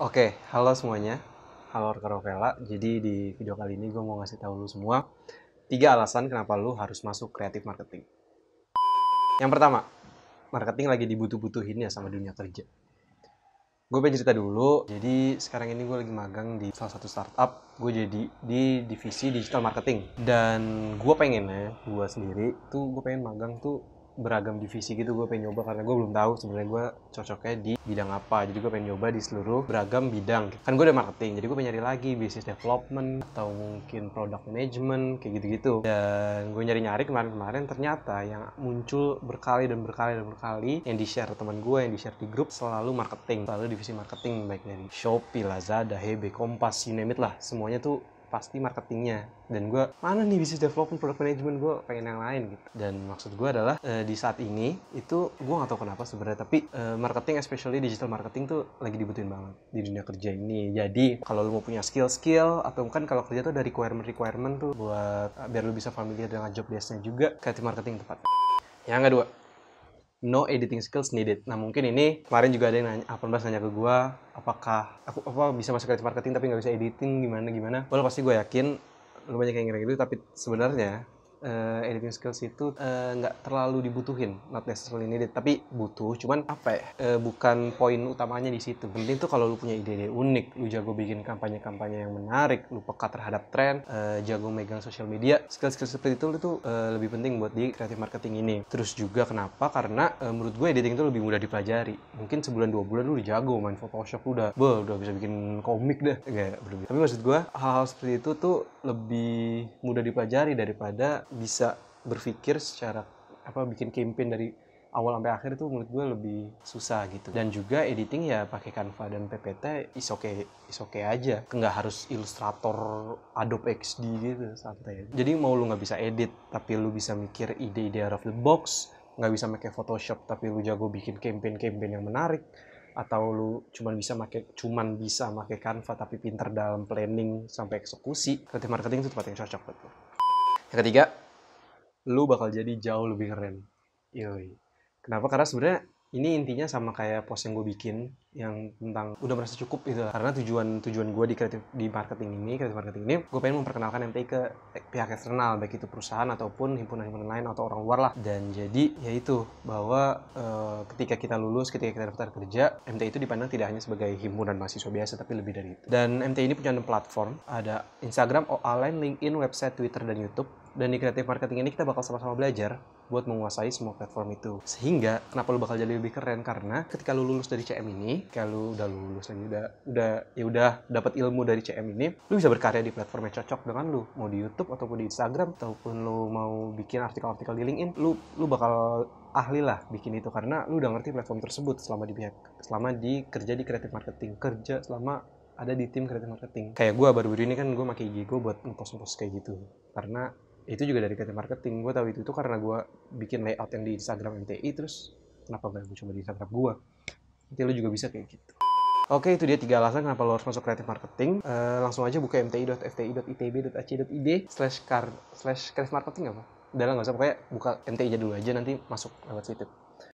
Oke, halo semuanya. Halo Karovela. Jadi di video kali ini gue mau ngasih tahu lu semua tiga alasan kenapa lu harus masuk kreatif marketing. Yang pertama, marketing lagi dibutuh-butuhin ya sama dunia kerja. Gue pengen cerita dulu, jadi sekarang ini gue lagi magang di salah satu startup. Gue jadi di divisi digital marketing. Dan gue pengen ya, gue sendiri tuh gue pengen magang tuh beragam divisi gitu gue pengen nyoba karena gue belum tahu sebenarnya gue cocoknya di bidang apa jadi gue pengen nyoba di seluruh beragam bidang kan gue udah marketing jadi gue pengen nyari lagi bisnis development atau mungkin product management kayak gitu-gitu dan gue nyari-nyari kemarin-kemarin ternyata yang muncul berkali dan berkali dan berkali yang di share teman gue yang di share di grup selalu marketing selalu divisi marketing baik dari Shopee, Lazada, Hebe, Kompas, you lah semuanya tuh pasti marketingnya dan gue mana nih bisnis development product management gue pengen yang lain gitu dan maksud gue adalah e, di saat ini itu gue gak tau kenapa sebenarnya tapi e, marketing especially digital marketing tuh lagi dibutuhin banget di dunia kerja ini jadi kalau lo mau punya skill skill atau kan kalau kerja tuh ada requirement requirement tuh buat biar lo bisa familiar dengan job desknya juga kreatif marketing tepat yang kedua no editing skills needed. Nah mungkin ini kemarin juga ada yang nanya, 18 nanya ke gue, apakah aku apa bisa masuk kreatif marketing tapi nggak bisa editing gimana gimana? Well pasti gue yakin lu banyak yang ngira gitu tapi sebenarnya uh, editing skills itu eh, nggak uh, terlalu dibutuhin not necessarily needed tapi butuh cuman apa ya uh, bukan poin utamanya di situ penting tuh kalau lu punya ide-ide unik lu jago bikin kampanye-kampanye yang menarik lu peka terhadap tren uh, jago megang social media skill-skill seperti itu itu uh, lebih penting buat di creative marketing ini terus juga kenapa karena uh, menurut gue editing itu lebih mudah dipelajari mungkin sebulan dua bulan lu udah jago main Photoshop lu udah Wah, udah bisa bikin komik deh enggak tapi maksud gue hal-hal seperti itu tuh lebih mudah dipelajari daripada bisa berpikir secara apa bikin campaign dari awal sampai akhir itu menurut gue lebih susah gitu dan juga editing ya pakai Canva dan PPT is okay, is okay aja nggak harus ilustrator Adobe XD gitu santai jadi mau lu nggak bisa edit tapi lu bisa mikir ide-ide out of the box nggak bisa make Photoshop tapi lu jago bikin campaign-campaign yang menarik atau lu cuman bisa make cuman bisa make Canva tapi pinter dalam planning sampai eksekusi kreatif marketing itu tempat yang cocok buat lu yang ketiga lu bakal jadi jauh lebih keren. Yoi. Kenapa? Karena sebenarnya ini intinya sama kayak post yang gue bikin yang tentang udah merasa cukup itu karena tujuan tujuan gue di kreatif di marketing ini kreatif marketing ini gue pengen memperkenalkan MTI ke eh, pihak eksternal baik itu perusahaan ataupun himpunan-himpunan lain atau orang luar lah dan jadi yaitu bahwa e, ketika kita lulus ketika kita daftar kerja MTI itu dipandang tidak hanya sebagai himpunan mahasiswa biasa tapi lebih dari itu dan MTI ini punya platform ada Instagram, online, LinkedIn, website, Twitter dan YouTube dan di creative marketing ini kita bakal sama-sama belajar buat menguasai semua platform itu. Sehingga kenapa lu bakal jadi lebih keren karena ketika lu lulus dari CM ini, kalau udah lulus lagi udah udah ya udah dapat ilmu dari CM ini, lu bisa berkarya di platform yang cocok dengan lu, mau di YouTube ataupun di Instagram ataupun lu mau bikin artikel-artikel di LinkedIn, lu lu bakal ahli lah bikin itu karena lu udah ngerti platform tersebut selama di pihak selama di kerja di creative marketing kerja selama ada di tim creative marketing kayak gue baru-baru ini kan gue pakai IG gue buat ngepost-ngepost kayak gitu karena itu juga dari kata marketing gue tahu itu tuh karena gue bikin layout yang di Instagram MTI terus kenapa gak gue coba di Instagram gue nanti lo juga bisa kayak gitu Oke, itu dia tiga alasan kenapa lo harus masuk kreatif marketing. Uh, langsung aja buka mti.fti.itb.ac.id slash car slash kreatif marketing apa? Udah lah, nggak usah. Pokoknya buka MTI aja dulu aja, nanti masuk lewat situ.